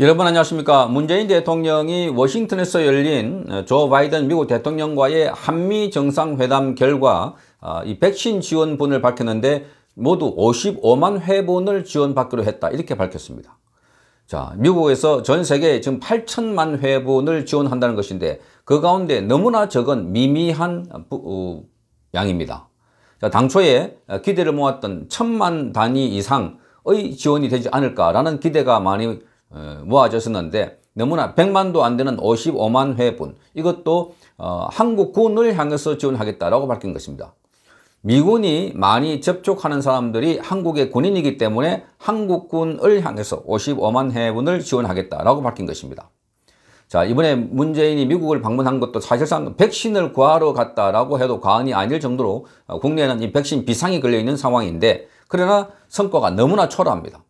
여러분 안녕하십니까 문재인 대통령이 워싱턴에서 열린 어, 조 바이든 미국 대통령과의 한미 정상회담 결과 어, 이 백신 지원분을 밝혔는데 모두 55만 회분을 지원받기로 했다 이렇게 밝혔습니다 자 미국에서 전 세계에 지금 8천만 회분을 지원한다는 것인데 그 가운데 너무나 적은 미미한 어, 부, 양입니다 자 당초에 기대를 모았던 천만 단위 이상의 지원이 되지 않을까라는 기대가 많이 어, 모아졌었는데 너무나 100만도 안 되는 55만 회분 이것도 어, 한국군을 향해서 지원하겠다라고 밝힌 것입니다. 미군이 많이 접촉하는 사람들이 한국의 군인이기 때문에 한국군을 향해서 55만 회분을 지원하겠다라고 밝힌 것입니다. 자 이번에 문재인이 미국을 방문한 것도 사실상 백신을 구하러 갔다라고 해도 과언이 아닐 정도로 어, 국내에는 이 백신 비상이 걸려있는 상황인데 그러나 성과가 너무나 초라합니다.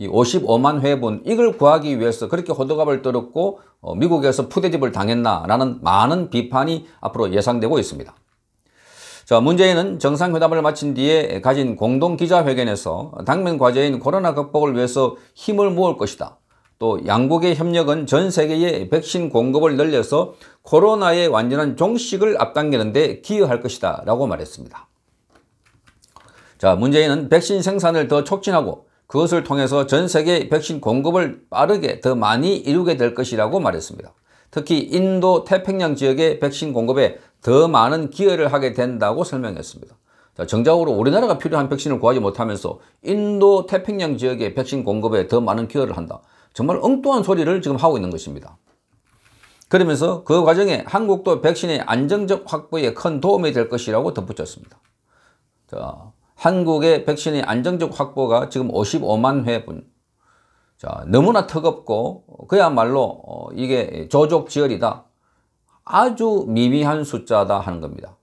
이 55만 회분 이걸 구하기 위해서 그렇게 호두갑을 떨었고 어, 미국에서 푸대집을 당했나라는 많은 비판이 앞으로 예상되고 있습니다. 자, 문재인은 정상회담을 마친 뒤에 가진 공동기자회견에서 당면 과제인 코로나 극복을 위해서 힘을 모을 것이다. 또 양국의 협력은 전 세계에 백신 공급을 늘려서 코로나의 완전한 종식을 앞당기는 데 기여할 것이다 라고 말했습니다. 자, 문재인은 백신 생산을 더 촉진하고 그것을 통해서 전 세계 백신 공급을 빠르게 더 많이 이루게 될 것이라고 말했습니다. 특히 인도 태평양 지역의 백신 공급에 더 많은 기여를 하게 된다고 설명했습니다. 자, 정작으로 우리나라가 필요한 백신을 구하지 못하면서 인도 태평양 지역의 백신 공급에 더 많은 기여를 한다. 정말 엉뚱한 소리를 지금 하고 있는 것입니다. 그러면서 그 과정에 한국도 백신의 안정적 확보에 큰 도움이 될 것이라고 덧붙였습니다. 자, 한국의 백신의 안정적 확보가 지금 55만 회분 자, 너무나 뜨겁고 그야말로 어, 이게 조족지열이다 아주 미미한 숫자다 하는 겁니다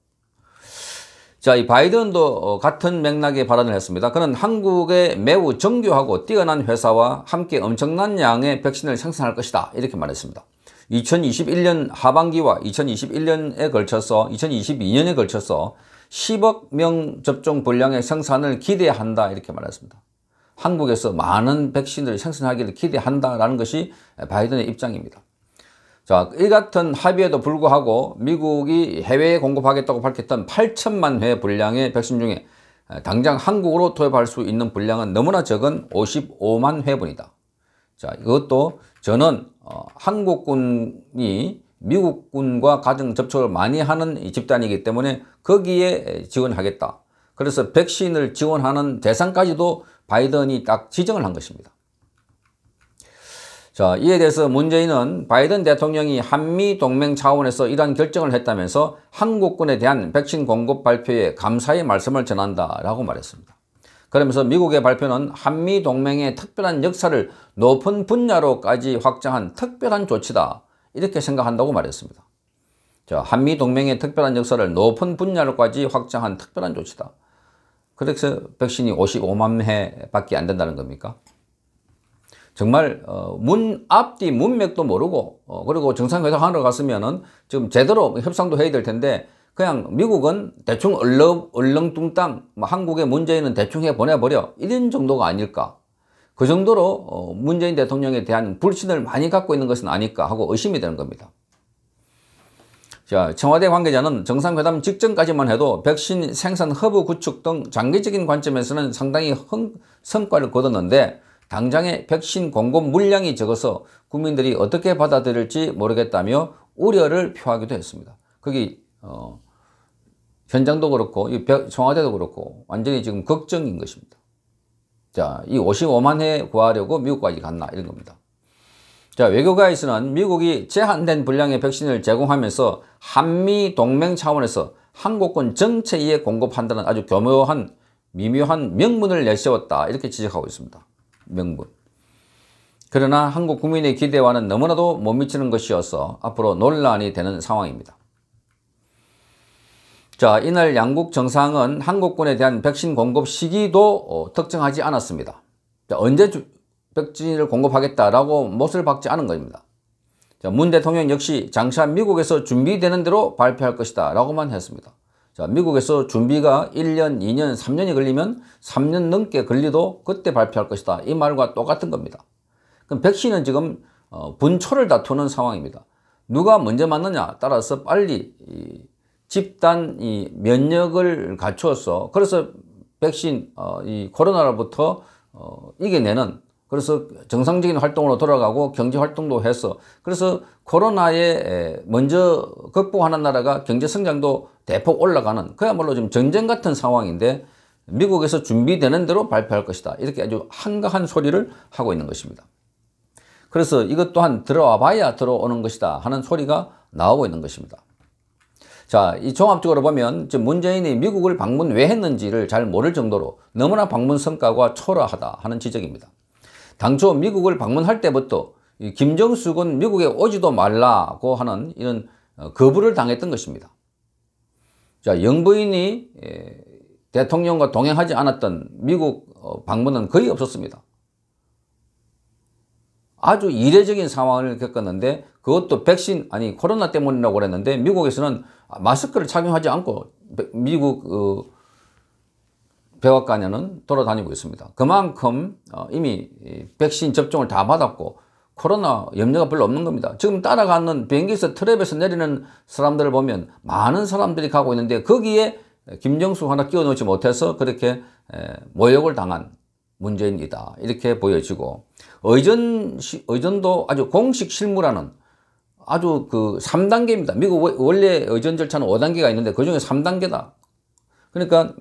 자, 이 바이든도 어, 같은 맥락의 발언을 했습니다. 그는 한국의 매우 정교하고 뛰어난 회사와 함께 엄청난 양의 백신을 생산할 것이다. 이렇게 말했습니다. 2021년 하반기와 2021년에 걸쳐서 2022년에 걸쳐서 10억 명 접종 분량의 생산을 기대한다 이렇게 말했습니다. 한국에서 많은 백신을 생산하기를 기대한다라는 것이 바이든의 입장입니다. 자, 이 같은 합의에도 불구하고 미국이 해외에 공급하겠다고 밝혔던 8천만 회 분량의 백신 중에 당장 한국으로 투입할 수 있는 분량은 너무나 적은 55만 회분이다. 자, 이것도 저는 어, 한국군이 미국군과 가정 접촉을 많이 하는 집단이기 때문에 거기에 지원하겠다. 그래서 백신을 지원하는 대상까지도 바이든이 딱 지정을 한 것입니다. 자, 이에 대해서 문재인은 바이든 대통령이 한미 동맹 차원에서 이러한 결정을 했다면서 한국군에 대한 백신 공급 발표에 감사의 말씀을 전한다라고 말했습니다. 그러면서 미국의 발표는 한미 동맹의 특별한 역사를 높은 분야로까지 확장한 특별한 조치다. 이렇게 생각한다고 말했습니다. 자, 한미 동맹의 특별한 역사를 높은 분야로까지 확장한 특별한 조치다. 그래서 백신이 55만 회밖에 안 된다는 겁니까? 정말 어, 문 앞뒤 문맥도 모르고 어, 그리고 정상회담 하러 갔으면은 지금 제대로 협상도 해야 될 텐데 그냥 미국은 대충 얼렁, 얼렁뚱땅 뭐 한국의 문제에는 대충 해 보내버려 이런 정도가 아닐까 그 정도로 어, 문재인 대통령에 대한 불신을 많이 갖고 있는 것은 아닐까 하고 의심이 되는 겁니다. 자, 청와대 관계자는 정상회담 직전까지만 해도 백신 생산 허브 구축 등 장기적인 관점에서는 상당히 흥, 성과를 거뒀는데 당장의 백신 공급 물량이 적어서 국민들이 어떻게 받아들일지 모르겠다며 우려를 표하기도 했습니다. 거기 어, 현장도 그렇고 청와대도 그렇고 완전히 지금 걱정인 것입니다. 자, 이 55만 회 구하려고 미국까지 갔나 이런 겁니다. 자, 외교가에서는 미국이 제한된 분량의 백신을 제공하면서 한미 동맹 차원에서 한국군 전체에 공급한다는 아주 교묘한 미묘한 명분을 내세웠다 이렇게 지적하고 있습니다. 명분. 그러나 한국 국민의 기대와는 너무나도 못 미치는 것이어서 앞으로 논란이 되는 상황입니다. 자, 이날 양국 정상은 한국군에 대한 백신 공급 시기도 어, 특정하지 않았습니다. 자, 언제 주, 백신을 공급하겠다라고 못을 박지 않은 겁니다. 자, 문 대통령 역시 장차 미국에서 준비되는 대로 발표할 것이다 라고만 했습니다. 자, 미국에서 준비가 1년, 2년, 3년이 걸리면 3년 넘게 걸리도 그때 발표할 것이다. 이 말과 똑같은 겁니다. 그럼 백신은 지금 어, 분초를 다투는 상황입니다. 누가 먼저 맞느냐 따라서 빨리 이, 집단 이 면역을 갖추어서 그래서 백신 어, 이 코로나로부터 어, 이겨내는 그래서 정상적인 활동으로 돌아가고 경제 활동도 해서 그래서 코로나에 먼저 극복하는 나라가 경제 성장도 대폭 올라가는 그야말로 지금 전쟁 같은 상황인데 미국에서 준비되는 대로 발표할 것이다. 이렇게 아주 한가한 소리를 하고 있는 것입니다. 그래서 이것 또한 들어와 봐야 들어오는 것이다 하는 소리가 나오고 있는 것입니다. 자, 이 종합적으로 보면 문재인이 미국을 방문 왜 했는지를 잘 모를 정도로 너무나 방문 성과가 초라하다 하는 지적입니다. 당초 미국을 방문할 때부터 김정숙은 미국에 오지도 말라고 하는 이런 어, 거부를 당했던 것입니다. 자, 영부인이 대통령과 동행하지 않았던 미국 어, 방문은 거의 없었습니다. 아주 이례적인 상황을 겪었는데 그것도 백신 아니 코로나 때문이라고 그랬는데 미국에서는 아, 마스크를 착용하지 않고 미국 어, 백악관에는 돌아다니고 있습니다. 그만큼 어, 이미 백신 접종을 다 받았고 코로나 염려가 별로 없는 겁니다. 지금 따라가는 비행기에서 트랩에서 내리는 사람들을 보면 많은 사람들이 가고 있는데 거기에 김정수 하나 끼워놓지 못해서 그렇게 모욕을 당한 문재인이다 이렇게 보여지고 의전, 의전도 아주 공식 실무라는 아주 그 3단계입니다. 미국 원래 의전 절차는 5단계가 있는데 그중에 3단계다. 그러니까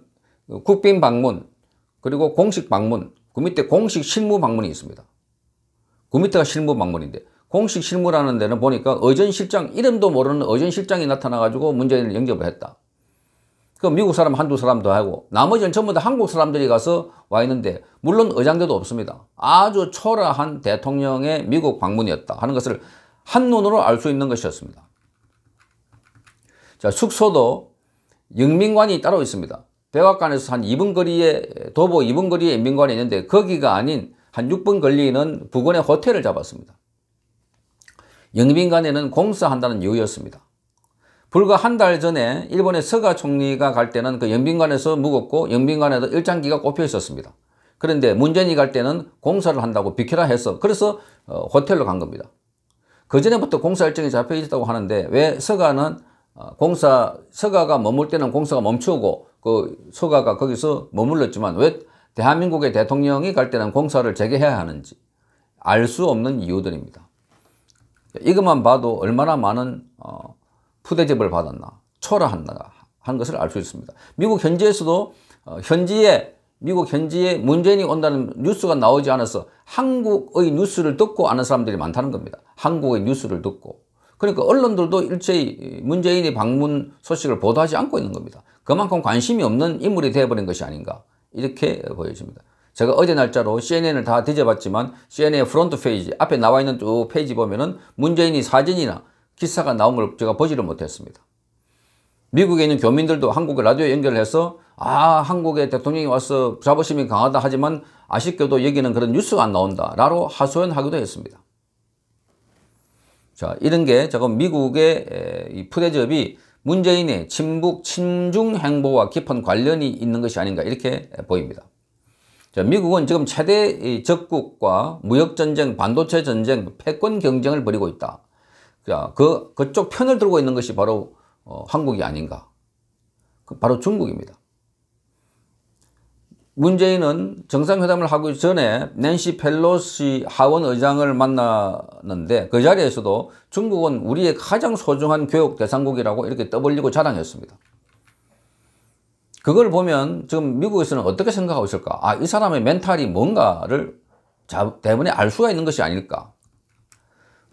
국빈 방문, 그리고 공식 방문, 그 밑에 공식 실무 방문이 있습니다. 그 밑에가 실무 방문인데 공식 실무라는 데는 보니까 의전실장, 이름도 모르는 의전실장이 나타나가지고 문재인을 영접을 했다. 그 미국 사람 한두 사람 도 하고 나머지는 전부 다 한국 사람들이 가서 와 있는데 물론 의장대도 없습니다. 아주 초라한 대통령의 미국 방문이었다 하는 것을 한눈으로 알 수 있는 것이었습니다. 자, 숙소도 영민관이 따로 있습니다. 백악관에서 한 2분 거리에 도보 2분 거리에 영민관이 있는데 거기가 아닌 한 6분 걸리는 부근에 호텔을 잡았습니다. 영민관에는 공사한다는 이유였습니다. 불과 한 달 전에 일본의 서가 총리가 갈 때는 그 영빈관에서 묵었고 영빈관에도 일장기가 꼽혀 있었습니다. 그런데 문재인이 갈 때는 공사를 한다고 비켜라 해서 그래서 어, 호텔로 간 겁니다. 그전에부터 공사 일정이 잡혀 있었다고 하는데 왜 서가는 어, 공사 서가가 머물 때는 공사가 멈추고 그 서가가 거기서 머물렀지만 왜 대한민국의 대통령이 갈 때는 공사를 재개해야 하는지 알 수 없는 이유들입니다. 이것만 봐도 얼마나 많은 어, 푸대접을 받았나 초라한가 한 것을 알 수 있습니다. 미국 현지에서도 어, 현지에 미국 현지에 문재인이 온다는 뉴스가 나오지 않아서 한국의 뉴스를 듣고 아는 사람들이 많다는 겁니다. 한국의 뉴스를 듣고. 그러니까 언론들도 일체의 문재인의 방문 소식을 보도하지 않고 있는 겁니다. 그만큼 관심이 없는 인물이 되어버린 것이 아닌가 이렇게 보여집니다. 제가 어제 날짜로 CNN을 다 뒤져봤지만 CNN의 프론트 페이지 앞에 나와 있는 쭉 페이지 보면은 문재인이 사진이나 기사가 나온 걸 제가 보지를 못했습니다. 미국에 있는 교민들도 한국의 라디오에 연결해서 아 한국의 대통령이 와서 자부심이 강하다 하지만 아쉽게도 여기는 그런 뉴스가 안 나온다 라고 하소연하기도 했습니다. 자 이런 게 조금 미국의 이 푸대접이 문재인의 친북 친중 행보와 깊은 관련이 있는 것이 아닌가 이렇게 보입니다. 자, 미국은 지금 최대 적국과 무역전쟁, 반도체 전쟁, 패권 경쟁을 벌이고 있다. 그, 그쪽 편을 들고 있는 것이 바로 어, 한국이 아닌가. 그 바로 중국입니다. 문재인은 정상회담을 하기 전에 낸시 펠로시 하원 의장을 만나는데 그 자리에서도 중국은 우리의 가장 소중한 교육 대상국이라고 이렇게 떠벌리고 자랑했습니다. 그걸 보면 지금 미국에서는 어떻게 생각하고 있을까? 아, 이 사람의 멘탈이 뭔가를 대부분알 수가 있는 것이 아닐까?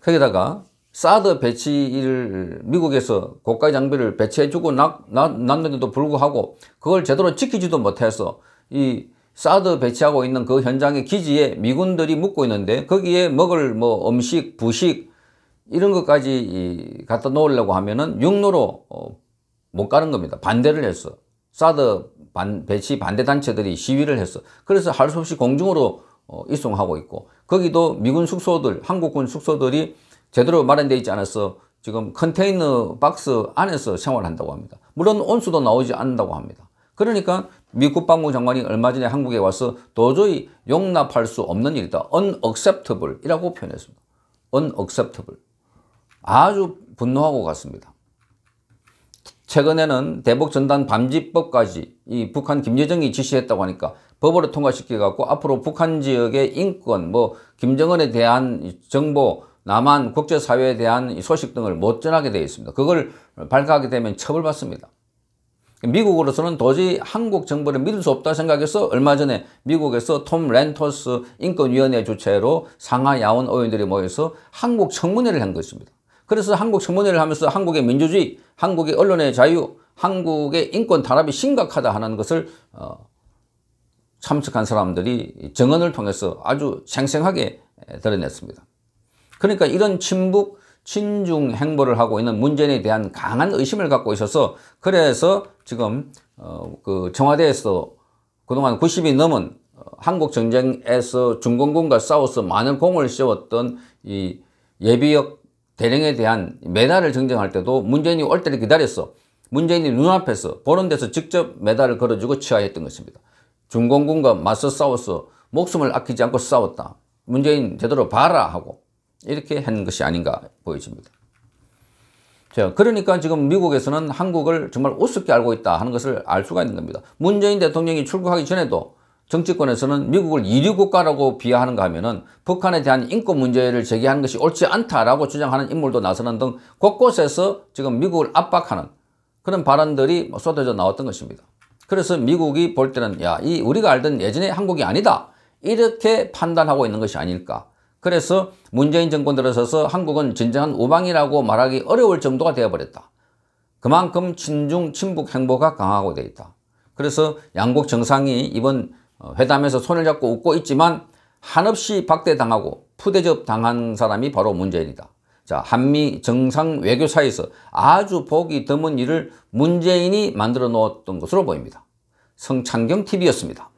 거기다가 사드 배치를 미국에서 고가 장비를 배치해주고 났는데도 불구하고 그걸 제대로 지키지도 못해서 이 사드 배치하고 있는 그 현장의 기지에 미군들이 묵고 있는데 거기에 먹을 뭐 음식, 부식 이런 것까지 갖다 놓으려고 하면은 육로로 어, 못 가는 겁니다. 반대를 했어. 사드 반, 배치 반대 단체들이 시위를 했어. 그래서 할 수 없이 공중으로 어, 이송하고 있고 거기도 미군 숙소들, 한국군 숙소들이 제대로 마련되어 있지 않아서 지금 컨테이너 박스 안에서 생활한다고 합니다. 물론 온수도 나오지 않는다고 합니다. 그러니까 미 국방부 장관이 얼마 전에 한국에 와서 도저히 용납할 수 없는 일이다. unacceptable 이라고 표현했습니다. unacceptable. 아주 분노하고 갔습니다. 최근에는 대북 전단 밤지법까지 이 북한 김여정이 지시했다고 하니까 법으로 통과시켜 갖고 앞으로 북한 지역의 인권 뭐 김정은에 대한 정보 남한 국제사회에 대한 소식 등을 못 전하게 되어 있습니다. 그걸 발각하게 되면 처벌받습니다. 미국으로서는 도저히 한국 정부를 믿을 수 없다 생각해서 얼마 전에 미국에서 톰렌터스 인권위원회 주최로 상하 야원 의원들이 모여서 한국 청문회를 한 것입니다. 그래서 한국 청문회를 하면서 한국의 민주주의, 한국의 언론의 자유, 한국의 인권 탄압이 심각하다 하는 것을 어, 참석한 사람들이 정언을 통해서 아주 생생하게 드러냈습니다. 그러니까 이런 친북 친중 행보를 하고 있는 문재인에 대한 강한 의심을 갖고 있어서 그래서 지금 어, 그 청와대에서 그동안 90이 넘은 어, 한국 전쟁에서 중공군과 싸워서 많은 공을 씌웠던 이 예비역 대령에 대한 메달을 정정할 때도 문재인이 올 때를 기다렸어. 문재인이 눈앞에서 보는 데서 직접 메달을 걸어주고 치하했던 것입니다. 중공군과 맞서 싸워서 목숨을 아끼지 않고 싸웠다. 문재인 제대로 봐라 하고 이렇게 한 것이 아닌가 보여집니다. 자, 그러니까 지금 미국에서는 한국을 정말 우습게 알고 있다 하는 것을 알 수가 있는 겁니다. 문재인 대통령이 출국하기 전에도 정치권에서는 미국을 이류 국가라고 비하하는가 하면은 북한에 대한 인권 문제를 제기하는 것이 옳지 않다라고 주장하는 인물도 나서는 등 곳곳에서 지금 미국을 압박하는 그런 발언들이 쏟아져 나왔던 것입니다. 그래서 미국이 볼 때는 야, 이 우리가 알던 예전의 한국이 아니다. 이렇게 판단하고 있는 것이 아닐까. 그래서 문재인 정권 들어서서 한국은 진정한 우방이라고 말하기 어려울 정도가 되어버렸다. 그만큼 친중 친북 행보가 강하고 돼 있다. 그래서 양국 정상이 이번 어, 회담에서 손을 잡고 웃고 있지만 한없이 박대당하고 푸대접 당한 사람이 바로 문재인이다. 자, 한미 정상 외교사에서 아주 보기 드문 일을 문재인이 만들어 놓았던 것으로 보입니다. 성창경TV였습니다.